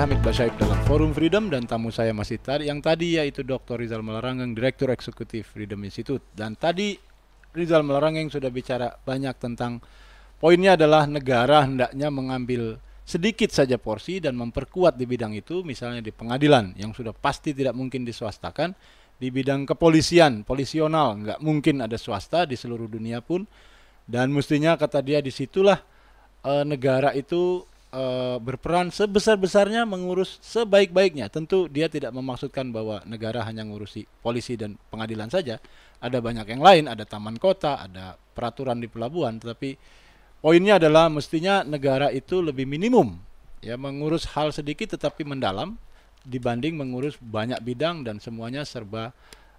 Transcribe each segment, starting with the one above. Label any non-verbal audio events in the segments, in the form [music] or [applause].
Kami Basyaib dalam Forum Freedom dan tamu saya masih tadi yang tadi yaitu Dr. Rizal Malarangeng, Direktur Eksekutif Freedom Institute. Dan tadi Rizal Malarangeng sudah bicara banyak tentang poinnya adalah negara hendaknya mengambil sedikit saja porsi dan memperkuat di bidang itu misalnya di pengadilan yang sudah pasti tidak mungkin diswastakan di bidang kepolisian, polisional, nggak mungkin ada swasta di seluruh dunia pun. Dan mestinya kata dia disitulah e, negara itu uh, berperan sebesar-besarnya mengurus sebaik-baiknya. Tentu dia tidak memaksudkan bahwa negara hanya ngurusi polisi dan pengadilan saja. Ada banyak yang lain, ada taman kota, ada peraturan di pelabuhan, tetapi poinnya adalah mestinya negara itu lebih minimum ya mengurus hal sedikit tetapi mendalam dibanding mengurus banyak bidang dan semuanya serba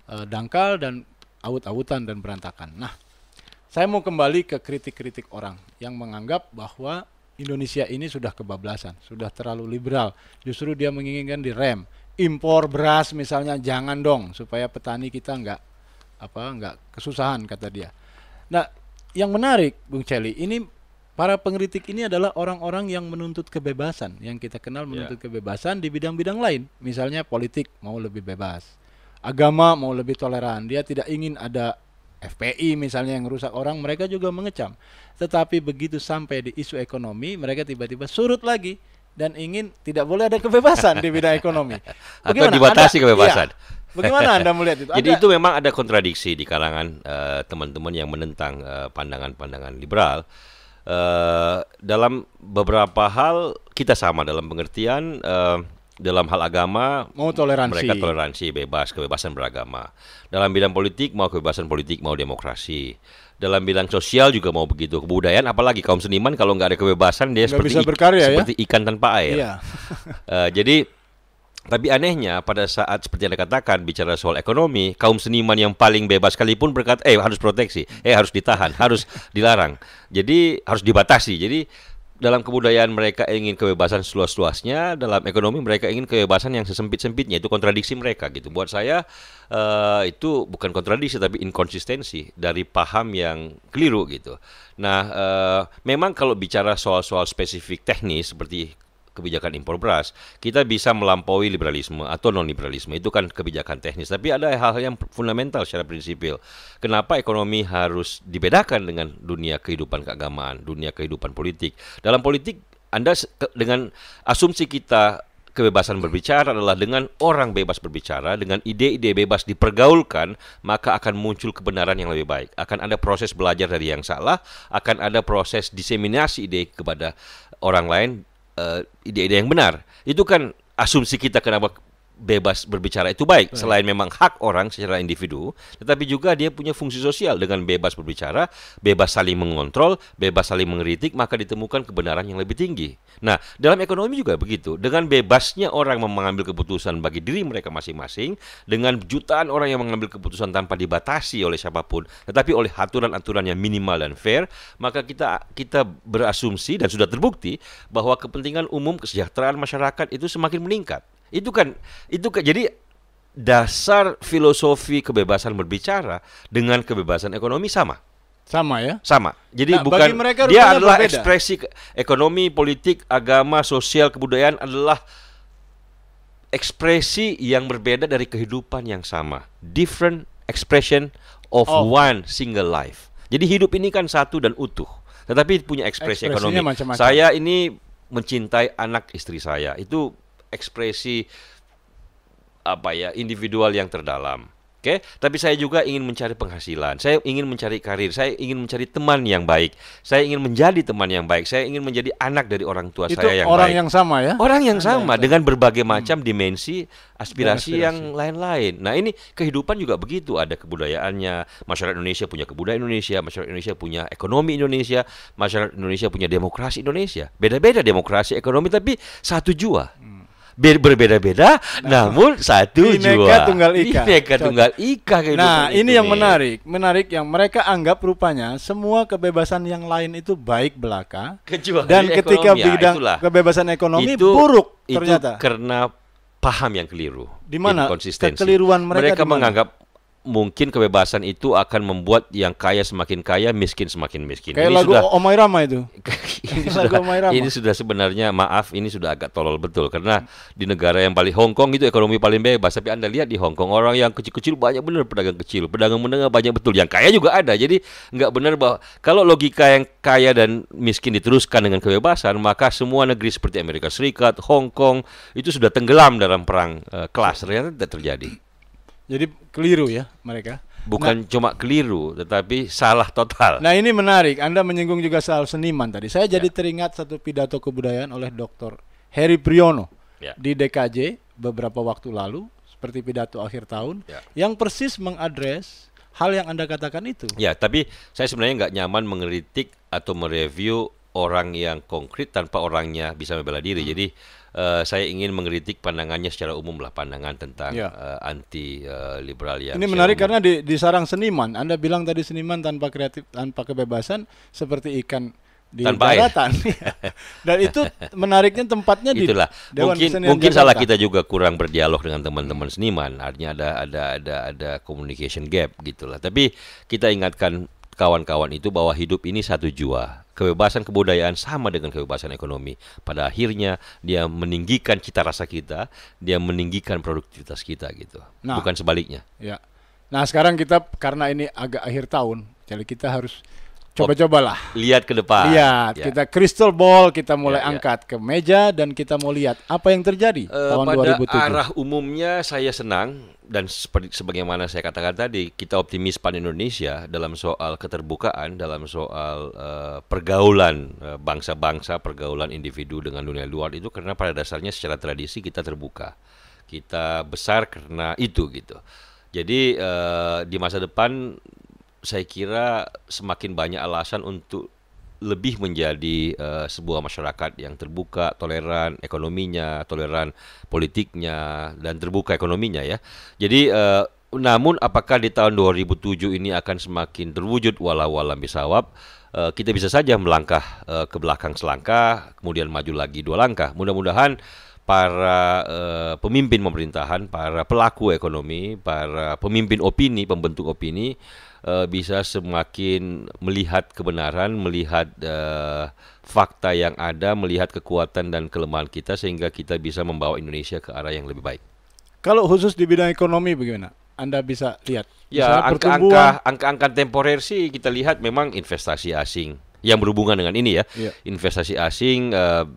e, dangkal dan awut-awutan dan berantakan. Nah, saya mau kembali ke kritik-kritik orang yang menganggap bahwa Indonesia ini sudah kebablasan, sudah terlalu liberal. Justru dia menginginkan direm. Impor beras misalnya jangan dong supaya petani kita nggak apa nggak kesusahan kata dia. Nah, yang menarik Bung Celi, ini para pengkritik ini adalah orang-orang yang menuntut kebebasan, yang kita kenal menuntut yeah. kebebasan di bidang-bidang lain. Misalnya politik mau lebih bebas, agama mau lebih toleran. Dia tidak ingin ada FPI misalnya yang rusak orang, mereka juga mengecam. Tetapi begitu sampai di isu ekonomi, mereka tiba-tiba surut lagi dan ingin tidak boleh ada kebebasan di bidang ekonomi. [laughs] Bagaimana? Atau dibatasi anda, iya. kebebasan. Iya, bagaimana Anda [laughs] melihat itu? Jadi itu memang ada kontradiksi di kalangan eh, teman-teman uh, yang menentang eh, pandangan-pandangan uh, liberal. Uh, dalam beberapa hal kita sama dalam pengertian uh, dalam hal agama mau toleransi mereka toleransi bebas kebebasan beragama dalam bidang politik mau kebebasan politik mau demokrasi dalam bidang sosial juga mau begitu kebudayaan apalagi kaum seniman kalau nggak ada kebebasan dia nggak seperti bisa berkarya, ik, ya? seperti ikan tanpa air iya. uh, [laughs] jadi tapi anehnya pada saat seperti yang Anda katakan bicara soal ekonomi, kaum seniman yang paling bebas sekalipun berkata, eh harus proteksi, eh harus ditahan, harus dilarang. Jadi harus dibatasi. Jadi dalam kebudayaan mereka ingin kebebasan seluas-luasnya, dalam ekonomi mereka ingin kebebasan yang sesempit-sempitnya. Itu kontradiksi mereka gitu. Buat saya uh, itu bukan kontradiksi tapi inkonsistensi dari paham yang keliru gitu. Nah, uh, memang kalau bicara soal-soal spesifik teknis seperti kebijakan impor beras, kita bisa melampaui liberalisme atau non-liberalisme. Itu kan kebijakan teknis. Tapi ada hal-hal yang fundamental secara prinsipil. Kenapa ekonomi harus dibedakan dengan dunia kehidupan keagamaan, dunia kehidupan politik. Dalam politik, Anda dengan asumsi kita kebebasan berbicara adalah dengan orang bebas berbicara, dengan ide-ide bebas dipergaulkan, maka akan muncul kebenaran yang lebih baik. Akan ada proses belajar dari yang salah, akan ada proses diseminasi ide kepada orang lain Eh, ide-ide yang benar. Itu kan asumsi kita kenapa bebas berbicara itu baik, baik. selain memang hak orang secara individu, tetapi juga dia punya fungsi sosial dengan bebas berbicara, bebas saling mengontrol, bebas saling mengkritik, maka ditemukan kebenaran yang lebih tinggi. Nah, dalam ekonomi juga begitu. Dengan bebasnya orang mengambil keputusan bagi diri mereka masing-masing, dengan jutaan orang yang mengambil keputusan tanpa dibatasi oleh siapapun, tetapi oleh aturan-aturan yang minimal dan fair, maka kita kita berasumsi dan sudah terbukti bahwa kepentingan umum kesejahteraan masyarakat itu semakin meningkat. Itu kan itu kan jadi dasar filosofi kebebasan berbicara dengan kebebasan ekonomi sama. Sama ya? Sama. Jadi nah, bukan mereka dia adalah berbeda. ekspresi ekonomi, politik, agama, sosial, kebudayaan adalah ekspresi yang berbeda dari kehidupan yang sama. Different expression of oh. one single life. Jadi hidup ini kan satu dan utuh. Tetapi punya ekspresi ekonomi. Macam -macam. Saya ini mencintai anak istri saya. Itu ekspresi apa ya individual yang terdalam. Oke, okay? tapi saya juga ingin mencari penghasilan. Saya ingin mencari karir. Saya ingin mencari teman yang baik. Saya ingin menjadi teman yang baik. Saya ingin menjadi anak dari orang tua Itu saya yang baik. orang yang sama ya. Orang yang sama dengan berbagai hmm. macam hmm. dimensi aspirasi, aspirasi. yang lain-lain. Nah, ini kehidupan juga begitu. Ada kebudayaannya. Masyarakat Indonesia punya kebudayaan Indonesia, masyarakat Indonesia punya ekonomi Indonesia, masyarakat Indonesia punya demokrasi Indonesia. Beda-beda demokrasi, ekonomi tapi satu jua. Hmm berbeda-beda, nah, namun satu juga. jua. Tunggal Ika. Bineka Tunggal Ika. Nah, ini, ini yang menarik, menarik yang mereka anggap rupanya semua kebebasan yang lain itu baik belaka. Kecuali dan ketika ya, bidang ya, kebebasan ekonomi itu, buruk ternyata. Itu karena paham yang keliru. Di mana? Kekeliruan mereka. Mereka dimana? menganggap mungkin kebebasan itu akan membuat yang kaya semakin kaya, miskin semakin miskin. Kayak ini lagu sudah, Omai Rama itu. [laughs] ini, lagu sudah, Omai Rama. ini sudah sebenarnya maaf, ini sudah agak tolol betul karena di negara yang paling Hong Kong itu ekonomi paling bebas, tapi Anda lihat di Hong Kong orang yang kecil-kecil banyak benar pedagang kecil, pedagang menengah banyak betul, yang kaya juga ada. Jadi nggak benar bahwa kalau logika yang kaya dan miskin diteruskan dengan kebebasan, maka semua negeri seperti Amerika Serikat, Hong Kong itu sudah tenggelam dalam perang uh, kelas. Ternyata tidak terjadi. Jadi keliru ya mereka. Bukan nah, cuma keliru, tetapi salah total. Nah ini menarik. Anda menyinggung juga soal seniman tadi. Saya jadi ya. teringat satu pidato kebudayaan oleh Dr. Heri Priyono ya. di DKJ beberapa waktu lalu, seperti pidato akhir tahun, ya. yang persis mengadres hal yang Anda katakan itu. Ya, tapi saya sebenarnya nggak nyaman mengkritik atau mereview orang yang konkret tanpa orangnya bisa membela diri. Hmm. Jadi uh, saya ingin mengkritik pandangannya secara umum lah pandangan tentang ya. uh, anti uh, liberal yang Ini menarik umum. karena di, di sarang seniman Anda bilang tadi seniman tanpa kreatif tanpa kebebasan seperti ikan di tanpa daratan. [laughs] [laughs] Dan itu menariknya tempatnya di Itulah. Dewan mungkin Kesenian mungkin Jakarta. salah kita juga kurang berdialog dengan teman-teman seniman. Artinya ada ada ada ada communication gap gitulah. Tapi kita ingatkan kawan-kawan itu bahwa hidup ini satu jua. Kebebasan kebudayaan sama dengan kebebasan ekonomi. Pada akhirnya dia meninggikan cita rasa kita, dia meninggikan produktivitas kita gitu. Nah, Bukan sebaliknya. Ya. Nah, sekarang kita karena ini agak akhir tahun, jadi kita harus coba-cobalah oh, lihat ke depan. Iya, ya. kita crystal ball kita mulai ya, ya. angkat ke meja dan kita mau lihat apa yang terjadi uh, tahun pada 2007. arah umumnya saya senang dan seperti sebagaimana saya katakan tadi, kita optimis pan Indonesia dalam soal keterbukaan, dalam soal uh, pergaulan bangsa eh, bangsa-bangsa, pergaulan individu dengan dunia luar itu karena pada dasarnya secara tradisi kita terbuka. Kita besar karena itu gitu. Jadi uh, di masa depan saya kira semakin banyak alasan untuk lebih menjadi uh, sebuah masyarakat yang terbuka, toleran ekonominya, toleran politiknya dan terbuka ekonominya ya. Jadi uh, namun apakah di tahun 2007 ini akan semakin terwujud walau walam bisawab? Uh, eh, kita bisa saja melangkah uh, ke belakang selangkah, kemudian maju lagi dua langkah. Mudah-mudahan para uh, pemimpin pemerintahan, para pelaku ekonomi, para pemimpin opini, pembentuk opini uh, bisa semakin melihat kebenaran, melihat uh, fakta yang ada, melihat kekuatan dan kelemahan kita sehingga kita bisa membawa Indonesia ke arah yang lebih baik. Kalau khusus di bidang ekonomi bagaimana? Anda bisa lihat. Ya, angka-angka angka-angka temporer sih kita lihat memang investasi asing yang berhubungan dengan ini ya. ya. Investasi asing uh,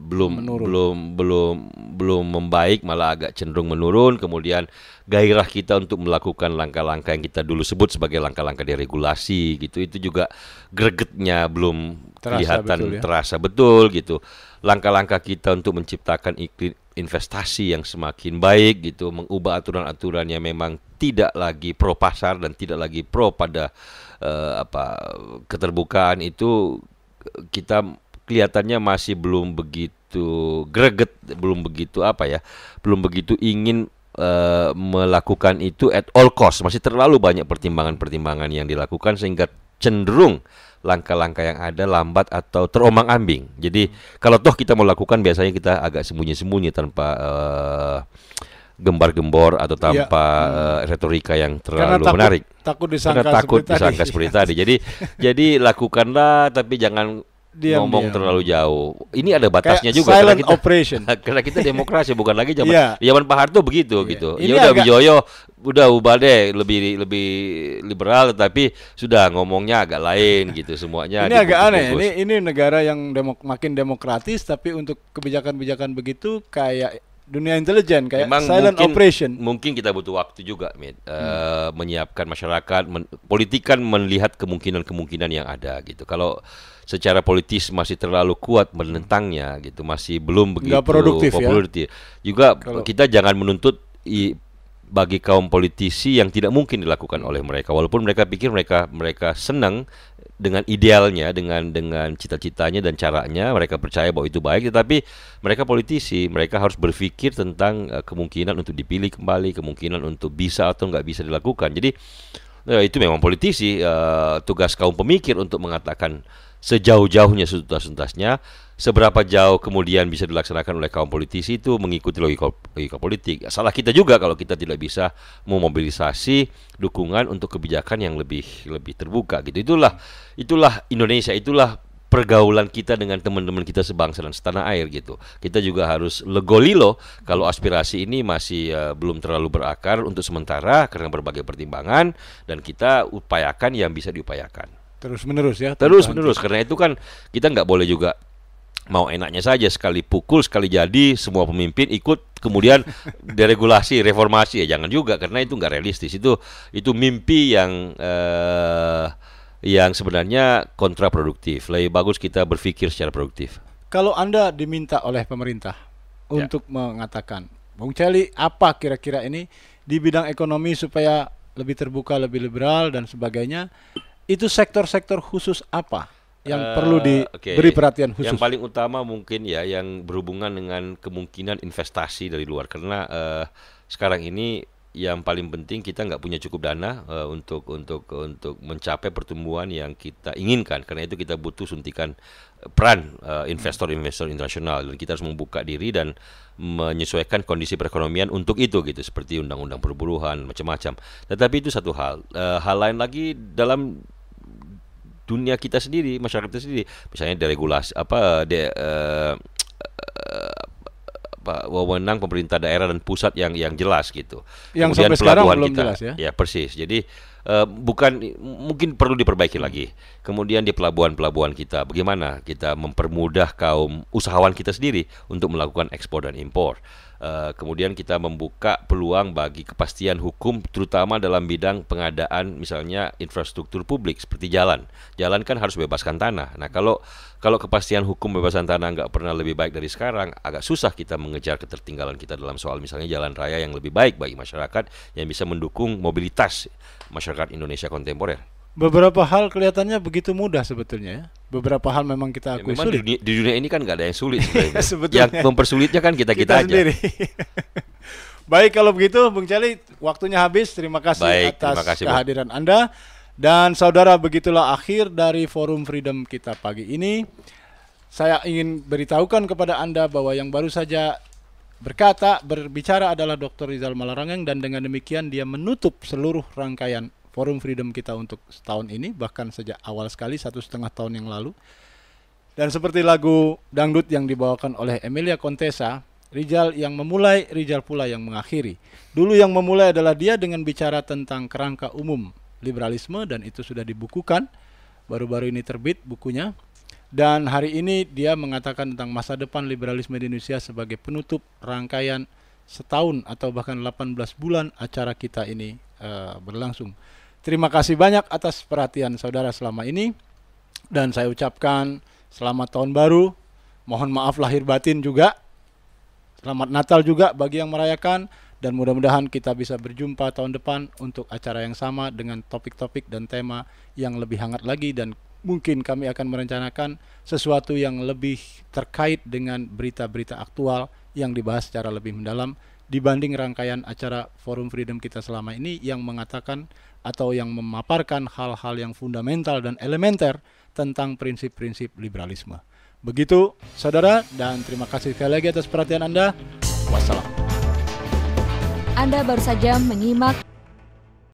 belum menurun. belum belum belum membaik malah agak cenderung menurun kemudian gairah kita untuk melakukan langkah-langkah yang kita dulu sebut sebagai langkah-langkah deregulasi gitu itu juga gregetnya belum terasa kelihatan betul, ya? terasa betul gitu langkah-langkah kita untuk menciptakan iklim investasi yang semakin baik gitu mengubah aturan-aturan yang memang tidak lagi pro pasar dan tidak lagi pro pada uh, apa keterbukaan itu kita kelihatannya masih belum begitu greget, belum begitu apa ya, belum begitu ingin uh, melakukan itu at all cost. Masih terlalu banyak pertimbangan-pertimbangan yang dilakukan sehingga cenderung langkah-langkah yang ada lambat atau terombang ambing Jadi kalau toh kita melakukan, biasanya kita agak sembunyi-sembunyi tanpa uh, gembar-gembor atau iya. tanpa ya. uh, retorika yang terlalu Karena takut, menarik. Takut disangka Karena takut seperti disangka tadi. seperti tadi. Jadi [laughs] jadi lakukanlah tapi jangan diam, ngomong diam. terlalu jauh. Ini ada batasnya Kayak juga silent karena kita operation. [laughs] karena kita demokrasi bukan lagi zaman yeah. zaman Pak Harto begitu yeah. gitu. Ini ya udah Wijoyo udah ubah deh lebih lebih liberal tapi sudah ngomongnya agak lain gitu semuanya. Ini agak aneh. Ini ini negara yang demok makin demokratis tapi untuk kebijakan-kebijakan begitu kayak dunia intelijen kayak Memang silent mungkin, operation. Mungkin kita butuh waktu juga, Mit, hmm. menyiapkan masyarakat, men, politik melihat kemungkinan-kemungkinan yang ada gitu. Kalau secara politis masih terlalu kuat menentangnya gitu, masih belum begitu Nggak produktif. produktif. Ya? Juga Kalau... kita jangan menuntut i, bagi kaum politisi yang tidak mungkin dilakukan oleh mereka walaupun mereka pikir mereka mereka senang dengan idealnya, dengan dengan cita-citanya dan caranya mereka percaya bahwa itu baik, tetapi mereka politisi, mereka harus berpikir tentang uh, kemungkinan untuk dipilih kembali, kemungkinan untuk bisa atau nggak bisa dilakukan. Jadi uh, itu memang politisi uh, tugas kaum pemikir untuk mengatakan sejauh-jauhnya setuntas-tuntasnya seberapa jauh kemudian bisa dilaksanakan oleh kaum politisi itu mengikuti logika, logika politik. Ya, salah kita juga kalau kita tidak bisa memobilisasi dukungan untuk kebijakan yang lebih lebih terbuka gitu. Itulah itulah Indonesia, itulah pergaulan kita dengan teman-teman kita sebangsa dan setanah air gitu. Kita juga harus legolilo kalau aspirasi ini masih uh, belum terlalu berakar untuk sementara karena berbagai pertimbangan dan kita upayakan yang bisa diupayakan. Terus menerus ya. Terus menerus karena itu kan kita nggak boleh juga mau enaknya saja sekali pukul sekali jadi semua pemimpin ikut kemudian [laughs] deregulasi reformasi ya jangan juga karena itu nggak realistis itu itu mimpi yang eh, yang sebenarnya kontraproduktif lebih bagus kita berpikir secara produktif kalau anda diminta oleh pemerintah ya. untuk mengatakan Bung Celi apa kira-kira ini di bidang ekonomi supaya lebih terbuka lebih liberal dan sebagainya itu sektor-sektor khusus apa yang uh, perlu diberi okay. perhatian khusus? Yang paling utama mungkin ya yang berhubungan dengan kemungkinan investasi dari luar karena uh, sekarang ini yang paling penting kita nggak punya cukup dana uh, untuk untuk untuk mencapai pertumbuhan yang kita inginkan karena itu kita butuh suntikan peran investor-investor uh, internasional dan kita harus membuka diri dan menyesuaikan kondisi perekonomian untuk itu gitu seperti undang-undang perburuhan macam-macam tetapi itu satu hal uh, hal lain lagi dalam dunia kita sendiri, masyarakat kita sendiri. Misalnya deregulasi apa de, uh, uh, apa wewenang pemerintah daerah dan pusat yang yang jelas gitu. Yang Kemudian sampai pelabuhan belum kita, jelas ya. Ya, persis. Jadi uh, bukan mungkin perlu diperbaiki lagi. Kemudian di pelabuhan-pelabuhan kita, bagaimana kita mempermudah kaum usahawan kita sendiri untuk melakukan ekspor dan impor. Uh, kemudian kita membuka peluang bagi kepastian hukum terutama dalam bidang pengadaan misalnya infrastruktur publik seperti jalan. Jalan kan harus bebaskan tanah. Nah, kalau kalau kepastian hukum bebasan tanah nggak pernah lebih baik dari sekarang, agak susah kita mengejar ketertinggalan kita dalam soal misalnya jalan raya yang lebih baik bagi masyarakat yang bisa mendukung mobilitas masyarakat Indonesia kontemporer beberapa hal kelihatannya begitu mudah sebetulnya ya. Beberapa hal memang kita ya, akui ya, memang sulit. Di dunia, di dunia ini kan nggak ada yang sulit. [laughs] ya, sebetulnya. Yang mempersulitnya kan kita kita, kita aja. Sendiri. [laughs] Baik kalau begitu Bung Celi waktunya habis. Terima kasih Baik, atas terima kasih, kehadiran Anda. Dan saudara begitulah akhir dari forum Freedom kita pagi ini. Saya ingin beritahukan kepada Anda bahwa yang baru saja berkata berbicara adalah Dr. Rizal Malarangeng dan dengan demikian dia menutup seluruh rangkaian Forum Freedom kita untuk tahun ini bahkan sejak awal sekali satu setengah tahun yang lalu. Dan seperti lagu dangdut yang dibawakan oleh Emilia Contessa, Rijal yang memulai, Rijal pula yang mengakhiri. Dulu yang memulai adalah dia dengan bicara tentang kerangka umum liberalisme dan itu sudah dibukukan. Baru-baru ini terbit bukunya. Dan hari ini dia mengatakan tentang masa depan liberalisme di Indonesia sebagai penutup rangkaian setahun atau bahkan 18 bulan acara kita ini uh, berlangsung. Terima kasih banyak atas perhatian saudara selama ini dan saya ucapkan selamat tahun baru. Mohon maaf lahir batin juga. Selamat Natal juga bagi yang merayakan dan mudah-mudahan kita bisa berjumpa tahun depan untuk acara yang sama dengan topik-topik dan tema yang lebih hangat lagi dan mungkin kami akan merencanakan sesuatu yang lebih terkait dengan berita-berita aktual yang dibahas secara lebih mendalam dibanding rangkaian acara Forum Freedom kita selama ini yang mengatakan atau yang memaparkan hal-hal yang fundamental dan elementer tentang prinsip-prinsip liberalisme. Begitu, saudara, dan terima kasih sekali lagi atas perhatian Anda. Wassalam. Anda baru saja menyimak